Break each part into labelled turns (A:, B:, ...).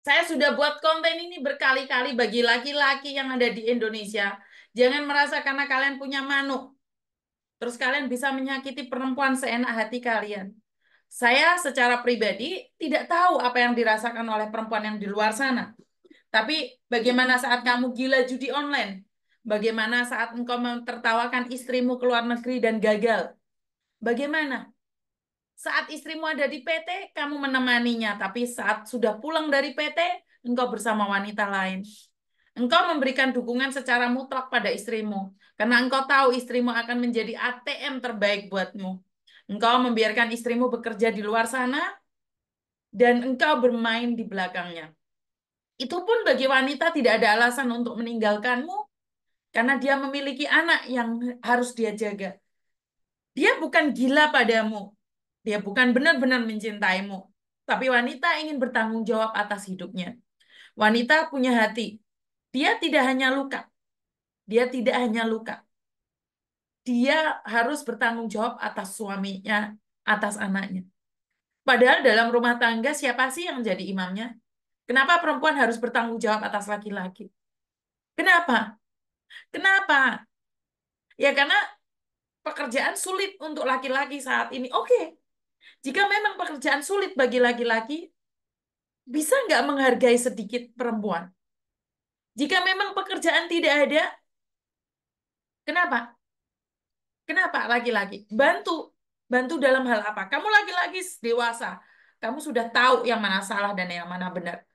A: Saya sudah buat konten ini berkali-kali bagi laki-laki yang ada di Indonesia. Jangan merasa karena kalian punya manuk. Terus kalian bisa menyakiti perempuan seenak hati kalian. Saya secara pribadi tidak tahu apa yang dirasakan oleh perempuan yang di luar sana. Tapi bagaimana saat kamu gila judi online? Bagaimana saat engkau tertawakan istrimu ke luar negeri dan gagal? Bagaimana? Saat istrimu ada di PT, kamu menemaninya. Tapi saat sudah pulang dari PT, engkau bersama wanita lain. Engkau memberikan dukungan secara mutlak pada istrimu. Karena engkau tahu istrimu akan menjadi ATM terbaik buatmu. Engkau membiarkan istrimu bekerja di luar sana, dan engkau bermain di belakangnya. Itu pun bagi wanita tidak ada alasan untuk meninggalkanmu, karena dia memiliki anak yang harus dia jaga. Dia bukan gila padamu, dia bukan benar-benar mencintaimu, tapi wanita ingin bertanggung jawab atas hidupnya. Wanita punya hati. Dia tidak hanya luka. Dia tidak hanya luka. Dia harus bertanggung jawab atas suaminya, atas anaknya. Padahal dalam rumah tangga siapa sih yang jadi imamnya? Kenapa perempuan harus bertanggung jawab atas laki-laki? Kenapa? Kenapa? Ya karena pekerjaan sulit untuk laki-laki saat ini. Oke, okay. Jika memang pekerjaan sulit bagi laki-laki, bisa nggak menghargai sedikit perempuan? Jika memang pekerjaan tidak ada, kenapa? Kenapa laki-laki? Bantu. Bantu dalam hal apa? Kamu laki-laki dewasa. Kamu sudah tahu yang mana salah dan yang mana benar.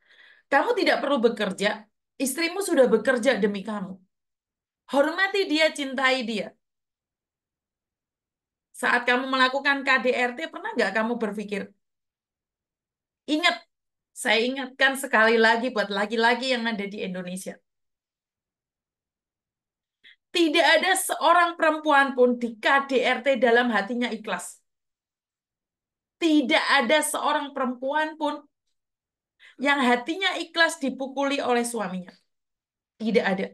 A: Kamu tidak perlu bekerja. Istrimu sudah bekerja demi kamu. Hormati dia, cintai dia. Saat kamu melakukan KDRT, pernah nggak kamu berpikir, ingat, saya ingatkan sekali lagi buat laki-laki yang ada di Indonesia. Tidak ada seorang perempuan pun di KDRT dalam hatinya ikhlas. Tidak ada seorang perempuan pun yang hatinya ikhlas dipukuli oleh suaminya. Tidak ada.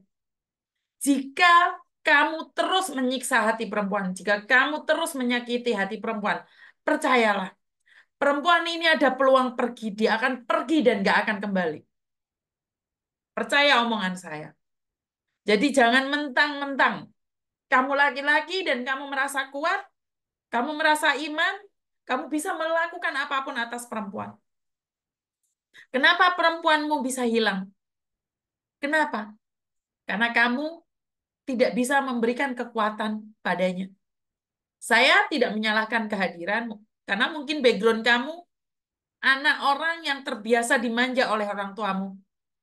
A: Jika kamu terus menyiksa hati perempuan, jika kamu terus menyakiti hati perempuan, percayalah, perempuan ini ada peluang pergi, dia akan pergi dan gak akan kembali. Percaya omongan saya. Jadi jangan mentang-mentang kamu laki-laki dan kamu merasa kuat, kamu merasa iman, kamu bisa melakukan apapun atas perempuan. Kenapa perempuanmu bisa hilang? Kenapa? Karena kamu tidak bisa memberikan kekuatan padanya. Saya tidak menyalahkan kehadiranmu, karena mungkin background kamu anak orang yang terbiasa dimanja oleh orang tuamu.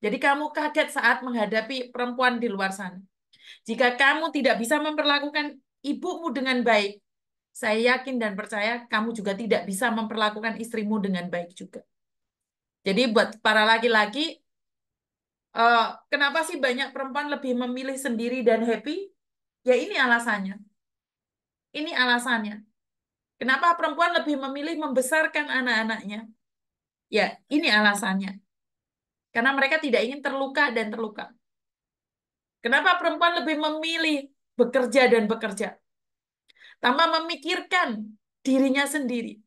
A: Jadi kamu kaget saat menghadapi perempuan di luar sana. Jika kamu tidak bisa memperlakukan ibumu dengan baik, saya yakin dan percaya kamu juga tidak bisa memperlakukan istrimu dengan baik juga. Jadi buat para laki-laki, Uh, kenapa sih banyak perempuan lebih memilih sendiri dan happy? Ya ini alasannya. Ini alasannya. Kenapa perempuan lebih memilih membesarkan anak-anaknya? Ya, ini alasannya. Karena mereka tidak ingin terluka dan terluka. Kenapa perempuan lebih memilih bekerja dan bekerja? Tanpa memikirkan dirinya sendiri.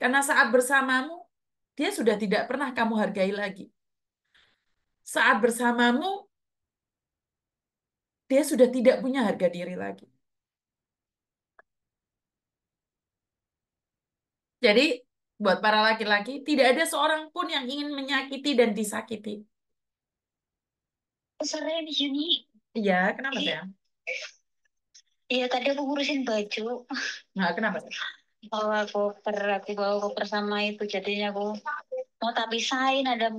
A: Karena saat bersamamu, dia sudah tidak pernah kamu hargai lagi saat bersamamu, dia sudah tidak punya harga diri lagi. Jadi, buat para laki-laki, tidak ada seorang pun yang ingin menyakiti dan disakiti. Sorry, di sini. Iya, kenapa ya? Iya, tadi aku ngurusin baju. Nah, kenapa? Bawa Oh, aku bawa koper sama itu. Jadinya aku mau tapi sain ada